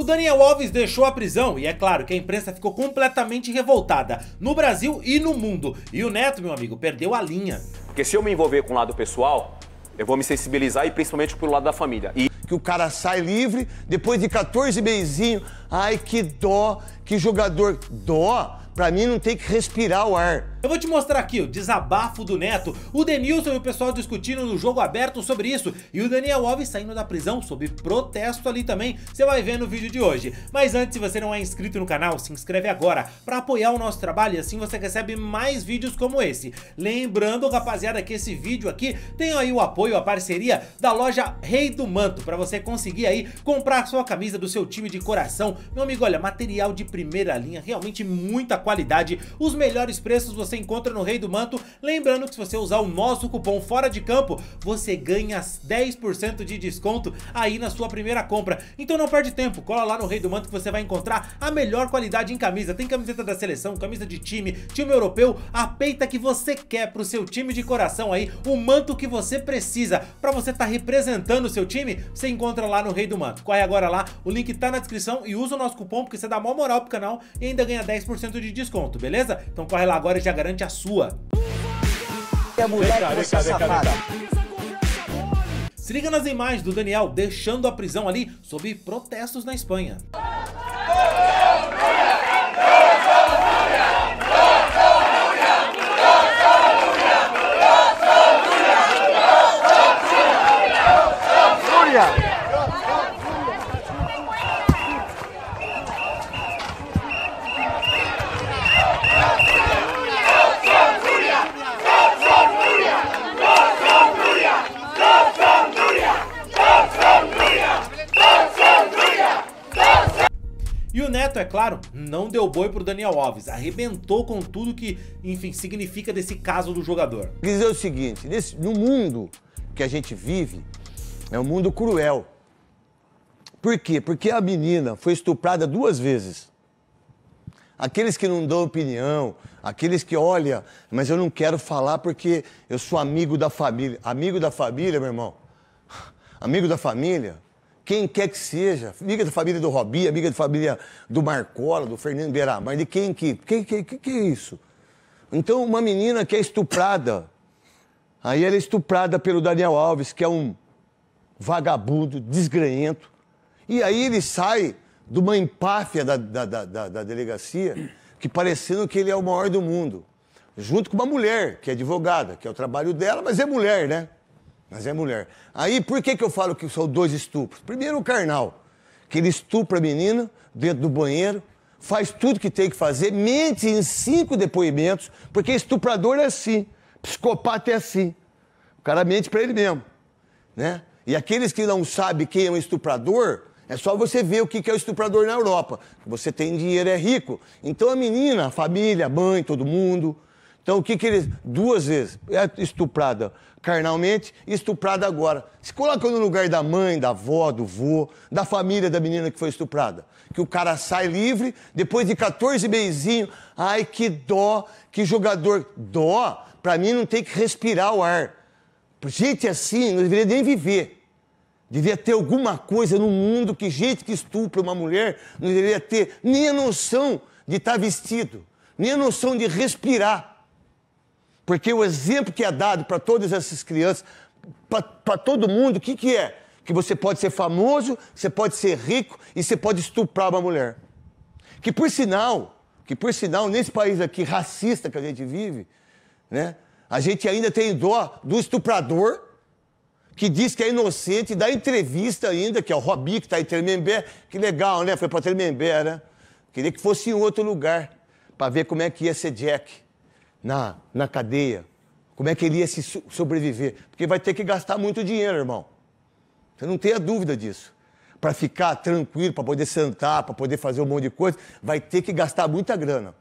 O Daniel Alves deixou a prisão e é claro que a imprensa ficou completamente revoltada no Brasil e no mundo. E o Neto, meu amigo, perdeu a linha. Porque se eu me envolver com o lado pessoal, eu vou me sensibilizar e principalmente pro lado da família. E... Que o cara sai livre depois de 14 meizinho. Ai, que dó, que jogador. Dó? para mim não tem que respirar o ar. Eu vou te mostrar aqui o desabafo do Neto, o Denilson e o pessoal discutindo no jogo aberto sobre isso, e o Daniel Alves saindo da prisão sob protesto ali também, você vai ver no vídeo de hoje. Mas antes, se você não é inscrito no canal, se inscreve agora para apoiar o nosso trabalho e assim você recebe mais vídeos como esse. Lembrando, rapaziada, que esse vídeo aqui tem aí o apoio, a parceria da loja Rei do Manto, para você conseguir aí comprar sua camisa do seu time de coração. Meu amigo, olha, material de primeira linha, realmente muita qualidade qualidade, os melhores preços você encontra no Rei do Manto. Lembrando que se você usar o nosso cupom Fora de Campo, você ganha 10% de desconto aí na sua primeira compra. Então não perde tempo, cola lá no Rei do Manto que você vai encontrar a melhor qualidade em camisa. Tem camiseta da seleção, camisa de time, time europeu, a peita que você quer pro seu time de coração aí, o manto que você precisa para você estar tá representando o seu time, você encontra lá no Rei do Manto. Corre agora lá, o link tá na descrição e usa o nosso cupom porque você dá maior moral pro canal e ainda ganha 10% de desconto, beleza? Então corre lá agora e já garante a sua. Se liga nas imagens do Daniel deixando a prisão ali sob protestos na Espanha. Neto, é claro, não deu boi pro Daniel Alves, arrebentou com tudo que, enfim, significa desse caso do jogador. Quer dizer o seguinte, nesse, no mundo que a gente vive, é um mundo cruel. Por quê? Porque a menina foi estuprada duas vezes. Aqueles que não dão opinião, aqueles que olha, mas eu não quero falar porque eu sou amigo da família. Amigo da família, meu irmão. Amigo da família quem quer que seja, amiga da família do Robi, amiga da família do Marcola, do Fernando mas de quem que. Quem que, que, que é isso? Então, uma menina que é estuprada, aí ela é estuprada pelo Daniel Alves, que é um vagabundo, desgrenhento, e aí ele sai de uma empáfia da, da, da, da delegacia, que parecendo que ele é o maior do mundo, junto com uma mulher, que é advogada, que é o trabalho dela, mas é mulher, né? mas é mulher. Aí por que, que eu falo que são dois estupros? Primeiro, o carnal, que ele estupra a menina dentro do banheiro, faz tudo que tem que fazer, mente em cinco depoimentos, porque estuprador é assim, psicopata é assim. O cara mente para ele mesmo, né? E aqueles que não sabem quem é um estuprador, é só você ver o que é o estuprador na Europa. Você tem dinheiro, é rico. Então a menina, a família, a mãe, todo mundo. Então o que, que eles. Duas vezes. É estuprada carnalmente e estuprada agora. Se coloca no lugar da mãe, da avó, do vô, da família da menina que foi estuprada. Que o cara sai livre, depois de 14 beizinhos, ai que dó, que jogador. Dó, para mim não tem que respirar o ar. Gente assim não deveria nem viver. Devia ter alguma coisa no mundo que gente que estupra uma mulher não deveria ter nem a noção de estar tá vestido, nem a noção de respirar. Porque o exemplo que é dado para todas essas crianças, para todo mundo, o que, que é? Que você pode ser famoso, você pode ser rico e você pode estuprar uma mulher. Que por sinal, que por sinal, nesse país aqui racista que a gente vive, né? A gente ainda tem dó do estuprador que diz que é inocente, dá entrevista ainda, que é o Robi que está em Tremembé. Que legal, né? Foi para Tremembé, né? Queria que fosse em outro lugar, para ver como é que ia ser Jack na, na cadeia, como é que ele ia se sobreviver? Porque vai ter que gastar muito dinheiro, irmão. Você não tenha dúvida disso. Para ficar tranquilo, para poder sentar, para poder fazer um monte de coisa, vai ter que gastar muita grana.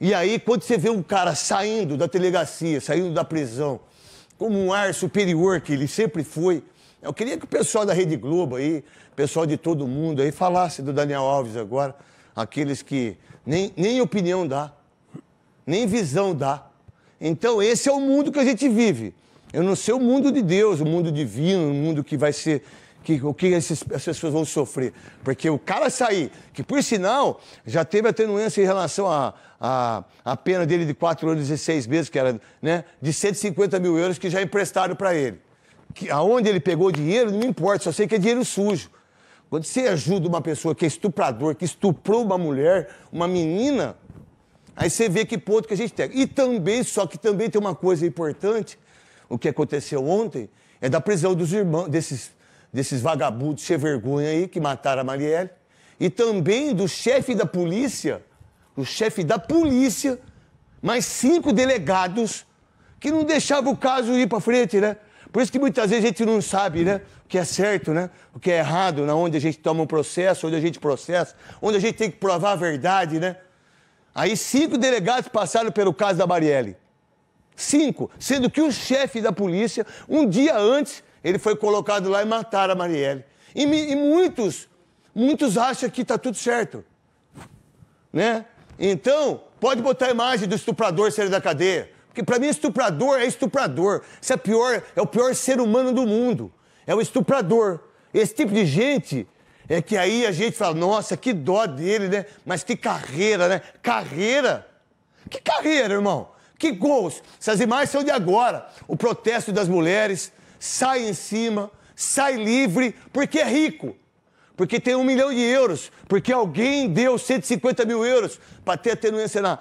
E aí, quando você vê um cara saindo da delegacia, saindo da prisão, como um ar superior que ele sempre foi, eu queria que o pessoal da Rede Globo aí, pessoal de todo mundo aí, falasse do Daniel Alves agora, aqueles que nem, nem opinião dá nem visão dá. Então, esse é o mundo que a gente vive. Eu não sei o mundo de Deus, o mundo divino, o mundo que vai ser. Que, o que esses, essas pessoas vão sofrer. Porque o cara sair, que por sinal, já teve atenuância em relação à a, a, a, pena dele de 4 anos e 6 meses, que era né, de 150 mil euros que já emprestaram para ele. Que, aonde ele pegou o dinheiro, não me importa, só sei que é dinheiro sujo. Quando você ajuda uma pessoa que é estuprador, que estuprou uma mulher, uma menina, Aí você vê que ponto que a gente tem. E também, só que também tem uma coisa importante, o que aconteceu ontem, é da prisão dos irmãos, desses, desses vagabundos sem vergonha aí, que mataram a Marielle, e também do chefe da polícia, o chefe da polícia, mais cinco delegados que não deixavam o caso ir para frente, né? Por isso que muitas vezes a gente não sabe, né? O que é certo, né? O que é errado, né? onde a gente toma um processo, onde a gente processa, onde a gente tem que provar a verdade, né? Aí cinco delegados passaram pelo caso da Marielle. Cinco. Sendo que o chefe da polícia, um dia antes, ele foi colocado lá e mataram a Marielle. E, e muitos, muitos acham que está tudo certo. Né? Então, pode botar a imagem do estuprador sair da cadeia. Porque para mim, estuprador é estuprador. Isso é pior, é o pior ser humano do mundo. É o estuprador. Esse tipo de gente é que aí a gente fala, nossa, que dó dele, né? Mas que carreira, né? Carreira? Que carreira, irmão? Que gols! Essas imagens são de agora. O protesto das mulheres sai em cima, sai livre, porque é rico. Porque tem um milhão de euros, porque alguém deu 150 mil euros para ter atenuência na,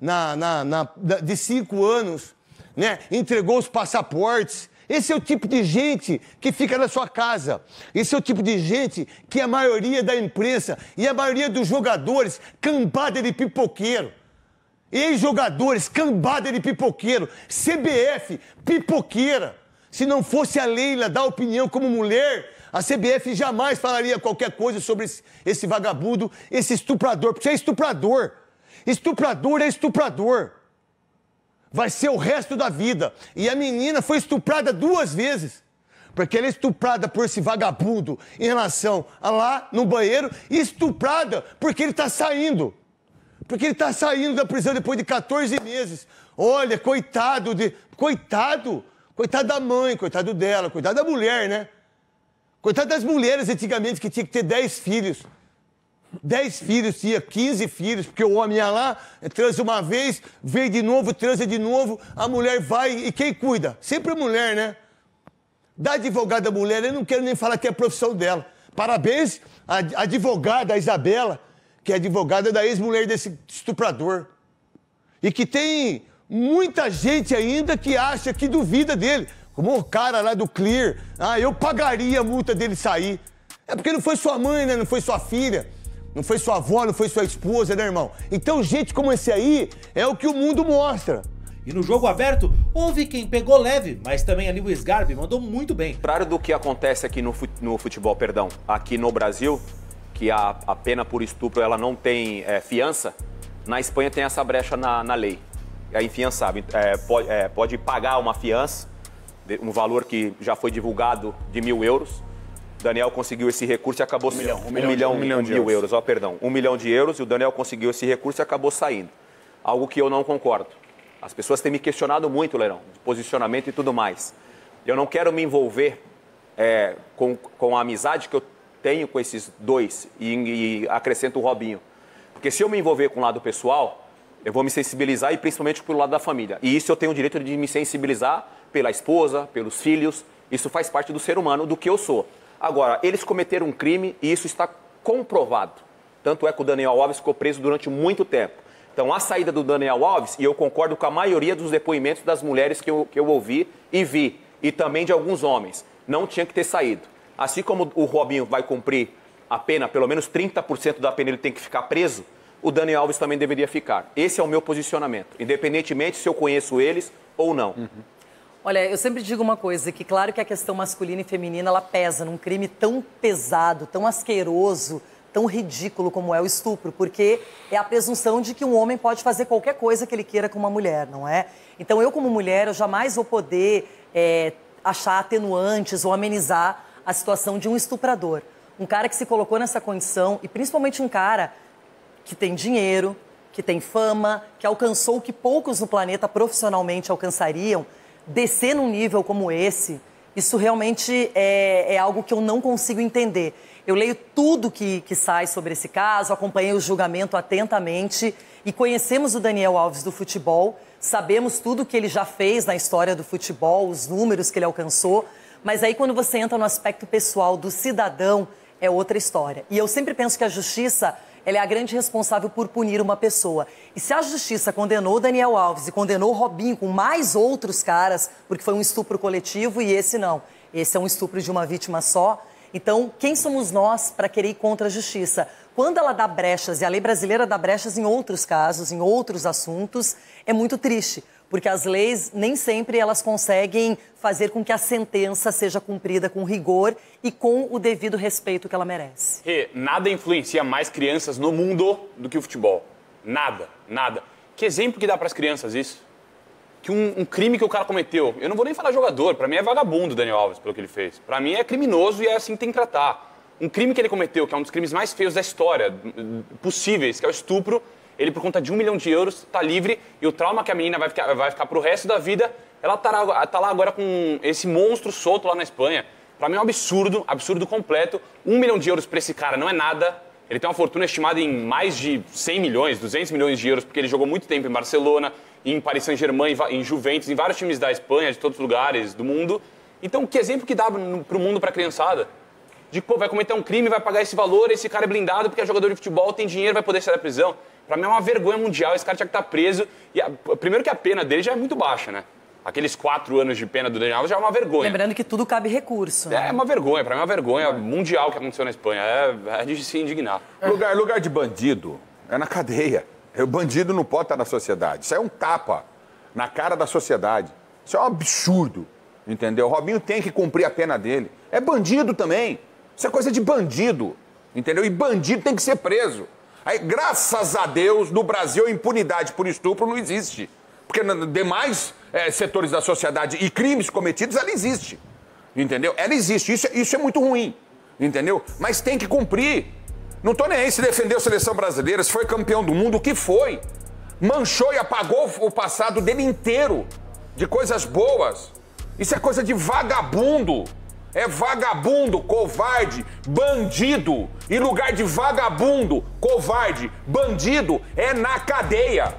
na, na, na, de cinco anos, né? entregou os passaportes, esse é o tipo de gente que fica na sua casa. Esse é o tipo de gente que a maioria da imprensa e a maioria dos jogadores, cambada de pipoqueiro. Ex-jogadores, cambada de pipoqueiro. CBF, pipoqueira. Se não fosse a Leila dar opinião como mulher, a CBF jamais falaria qualquer coisa sobre esse, vagabundo, esse estuprador, porque você é estuprador. Estuprador é estuprador. Vai ser o resto da vida. E a menina foi estuprada duas vezes. Porque ela é estuprada por esse vagabundo em relação a lá no banheiro e estuprada porque ele está saindo. Porque ele está saindo da prisão depois de 14 meses. Olha, coitado de. Coitado! Coitado da mãe, coitado dela, coitado da mulher, né? Coitado das mulheres antigamente que tinha que ter 10 filhos. 10 filhos, tinha 15 filhos, porque o homem ia lá, transa uma vez, vem de novo, transa de novo, a mulher vai e quem cuida? Sempre a mulher, né? Da advogada mulher, eu não quero nem falar que é a profissão dela. Parabéns à advogada Isabela, que é advogada da ex-mulher desse estuprador. E que tem muita gente ainda que acha, que duvida dele. Como o cara lá do Clear. Ah, eu pagaria a multa dele sair. É porque não foi sua mãe, né? Não foi sua filha. Não foi sua avó, não foi sua esposa, né, irmão? Então, gente como esse aí é o que o mundo mostra. E no jogo aberto, houve quem pegou leve, mas também ali o Sgarbi mandou muito bem. Contrário do que acontece aqui no, futebol, perdão, aqui no Brasil, que a, a pena por estupro ela não tem é, fiança, na Espanha tem essa brecha na, na lei. É infiançável, é, pode, é, pode pagar uma fiança, um valor que já foi divulgado de mil euros, Daniel conseguiu esse recurso e acabou saindo. Um, um, milhão, um milhão, um milhão de, mil euros. euros. Ó, perdão. Um milhão de euros e o Daniel conseguiu esse recurso e acabou saindo. Algo que eu não concordo. As pessoas têm me questionado muito, Leirão, de posicionamento e tudo mais. Eu não quero me envolver é, com, com a amizade que eu tenho com esses dois e, e acrescento o Robinho. Porque se eu me envolver com o lado pessoal, eu vou me sensibilizar e principalmente pelo lado da família. E isso eu tenho o direito de me sensibilizar pela esposa, pelos filhos. Isso faz parte do ser humano, do que eu sou. Agora, eles cometeram um crime e isso está comprovado. Tanto é que o Daniel Alves ficou preso durante muito tempo. Então, a saída do Daniel Alves, e eu concordo com a maioria dos depoimentos das mulheres que eu, que eu ouvi e vi, e também de alguns homens, não tinha que ter saído. Assim como o Robinho vai cumprir a pena, pelo menos 30% da pena ele tem que ficar preso, o Daniel Alves também deveria ficar. Esse é o meu posicionamento, independentemente se eu conheço eles ou não. Uhum. Olha, eu sempre digo uma coisa, que claro que a questão masculina e feminina, ela pesa num crime tão pesado, tão asqueroso, tão ridículo como é o estupro, porque é a presunção de que um homem pode fazer qualquer coisa que ele queira com uma mulher, não é? Então eu, como mulher, eu jamais vou poder é, achar atenuantes ou amenizar a situação de um estuprador. Um cara que se colocou nessa condição, e principalmente um cara que tem dinheiro, que tem fama, que alcançou o que poucos no planeta profissionalmente alcançariam, descer num nível como esse, isso realmente é, é, algo que eu não consigo entender. Eu leio tudo que, que sai sobre esse caso, acompanhei o julgamento atentamente e conhecemos o Daniel Alves do futebol, sabemos tudo que ele já fez na história do futebol, os números que ele alcançou, mas aí quando você entra no aspecto pessoal do cidadão, é outra história. E eu sempre penso que a justiça ela é a grande responsável por punir uma pessoa. E se a justiça condenou Daniel Alves e condenou Robinho com mais outros caras, porque foi um estupro coletivo e esse não, esse é um estupro de uma vítima só. Então, quem somos nós para querer ir contra a justiça? Quando ela dá brechas, e a lei brasileira dá brechas em outros casos, em outros assuntos, é muito triste porque as leis nem sempre elas conseguem fazer com que a sentença seja cumprida com rigor e com o devido respeito que ela merece. E nada influencia mais crianças no mundo do que o futebol. Nada, nada. Que exemplo que dá para as crianças isso? Que um, um, crime que o cara cometeu, eu não vou nem falar jogador, para mim é vagabundo Daniel Alves pelo que ele fez. Para mim é criminoso e é assim que tem que tratar. Um crime que ele cometeu, que é um dos crimes mais feios da história possíveis, que é o estupro, ele por conta de um milhão de euros está livre e o trauma que a menina vai ficar, vai ficar resto da vida, ela está tá lá agora com esse monstro solto lá na Espanha. Para mim é um absurdo, absurdo completo. Um milhão de euros para esse cara não é nada. Ele tem uma fortuna estimada em mais de 100 milhões, 200 milhões de euros, porque ele jogou muito tempo em Barcelona, em Paris Saint-Germain, em Juventus, em vários times da Espanha, de todos os lugares do mundo. Então, que exemplo que dá para o mundo, para a criançada? De que, pô, vai cometer um crime, vai pagar esse valor, esse cara é blindado porque é jogador de futebol, tem dinheiro, vai poder sair da prisão. Para mim é uma vergonha mundial, esse cara tinha que estar tá preso. E a, primeiro que a pena dele já é muito baixa, né? Aqueles quatro anos de pena do Daniel já é uma vergonha. Lembrando que tudo cabe recurso. Né? É uma vergonha, para mim é uma vergonha mundial que aconteceu na Espanha. É, é de se indignar. Lugar, lugar de bandido é na cadeia. É, o bandido não pode estar na sociedade. Isso é um tapa na cara da sociedade. Isso é um absurdo, entendeu? O Robinho tem que cumprir a pena dele. É bandido também. Isso é coisa de bandido, entendeu? E bandido tem que ser preso. Aí, graças a Deus, no Brasil, a impunidade por estupro não existe. Porque demais é, setores da sociedade e crimes cometidos, ela existe. Entendeu? Ela existe. Isso, é, isso é muito ruim. Entendeu? Mas tem que cumprir. Não tô nem aí se defendeu a seleção brasileira, se foi campeão do mundo, o que foi. Manchou e apagou o passado dele inteiro de coisas boas. Isso é coisa de vagabundo. É vagabundo, covarde, bandido. E lugar de vagabundo, covarde, bandido é na cadeia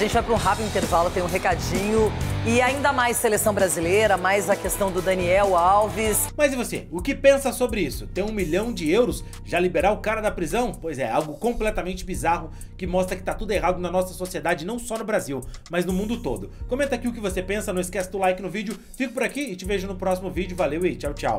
gente vai para um rápido intervalo, tem um recadinho. E ainda mais seleção brasileira, mais a questão do Daniel Alves. Mas e você, o que pensa sobre isso? Ter um milhão de euros? Já liberar o cara da prisão? Pois é, algo completamente bizarro que mostra que tá tudo errado na nossa sociedade, não só no Brasil, mas no mundo todo. Comenta aqui o que você pensa, não esquece do like no vídeo. Fico por aqui e te vejo no próximo vídeo. Valeu e tchau, tchau.